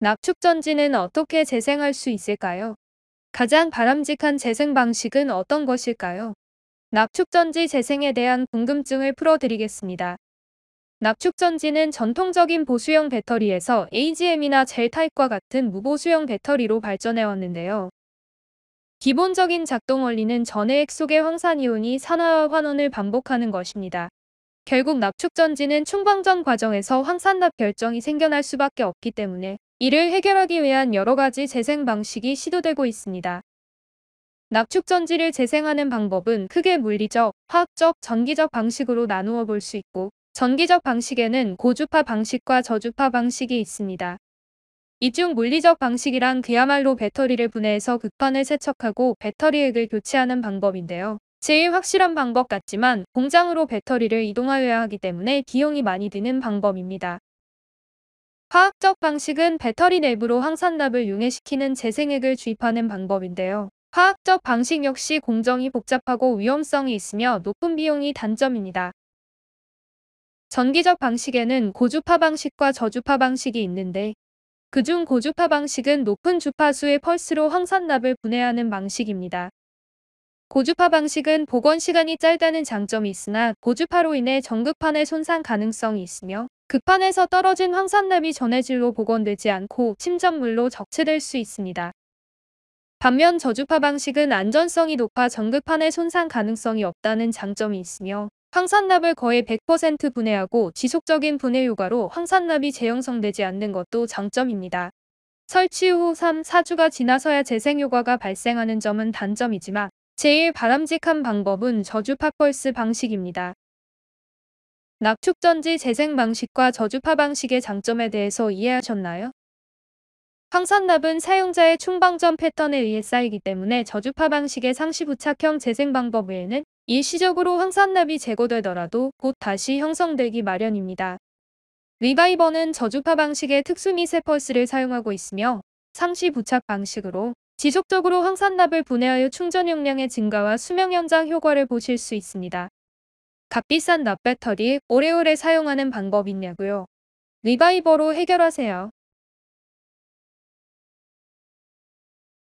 낙축전지는 어떻게 재생할 수 있을까요? 가장 바람직한 재생 방식은 어떤 것일까요? 낙축전지 재생에 대한 궁금증을 풀어드리겠습니다. 낙축전지는 전통적인 보수형 배터리에서 AGM이나 젤 타입과 같은 무보수형 배터리로 발전해왔는데요. 기본적인 작동 원리는 전해액 속의 황산이온이 산화와 환원을 반복하는 것입니다. 결국 낙축전지는 충방전 과정에서 황산납 결정이 생겨날 수밖에 없기 때문에 이를 해결하기 위한 여러 가지 재생 방식이 시도되고 있습니다. 낙축전지를 재생하는 방법은 크게 물리적, 화학적, 전기적 방식으로 나누어 볼 수 있고 전기적 방식에는 고주파 방식과 저주파 방식이 있습니다. 이 중 물리적 방식이란 그야말로 배터리를 분해해서 극판을 세척하고 배터리 액을 교체하는 방법인데요. 제일 확실한 방법 같지만 공장으로 배터리를 이동하여야 하기 때문에 비용이 많이 드는 방법입니다. 화학적 방식은 배터리 내부로 황산납을 융해시키는 재생액을 주입하는 방법인데요. 화학적 방식 역시 공정이 복잡하고 위험성이 있으며 높은 비용이 단점입니다. 전기적 방식에는 고주파 방식과 저주파 방식이 있는데 그 중 고주파 방식은 높은 주파수의 펄스로 황산납을 분해하는 방식입니다. 고주파 방식은 복원 시간이 짧다는 장점이 있으나 고주파로 인해 전극판의 손상 가능성이 있으며 급판에서 떨어진 황산염이 전해질로 복원되지 않고 침전물로 적체될 수 있습니다. 반면 저주파 방식은 안전성이 높아 전극판에 손상 가능성이 없다는 장점이 있으며 황산납을 거의 100% 분해하고 지속적인 분해 효과로 황산납이 재형성되지 않는 것도 장점입니다. 설치 후 3, 4주가 지나서야 재생 효과가 발생하는 점은 단점이지만 제일 바람직한 방법은 저주파 펄스 방식입니다. 낙축전지 재생 방식과 저주파 방식의 장점에 대해서 이해하셨나요? 황산납은 사용자의 충방전 패턴에 의해 쌓이기 때문에 저주파 방식의 상시 부착형 재생 방법 외에는 일시적으로 황산납이 제거되더라도 곧 다시 형성되기 마련입니다. 리바이버는 저주파 방식의 특수 미세 펄스를 사용하고 있으며 상시 부착 방식으로 지속적으로 황산납을 분해하여 충전 용량의 증가와 수명 연장 효과를 보실 수 있습니다. 값비싼 납배터리 오래오래 사용하는 방법 있냐고요. 리바이버로 해결하세요.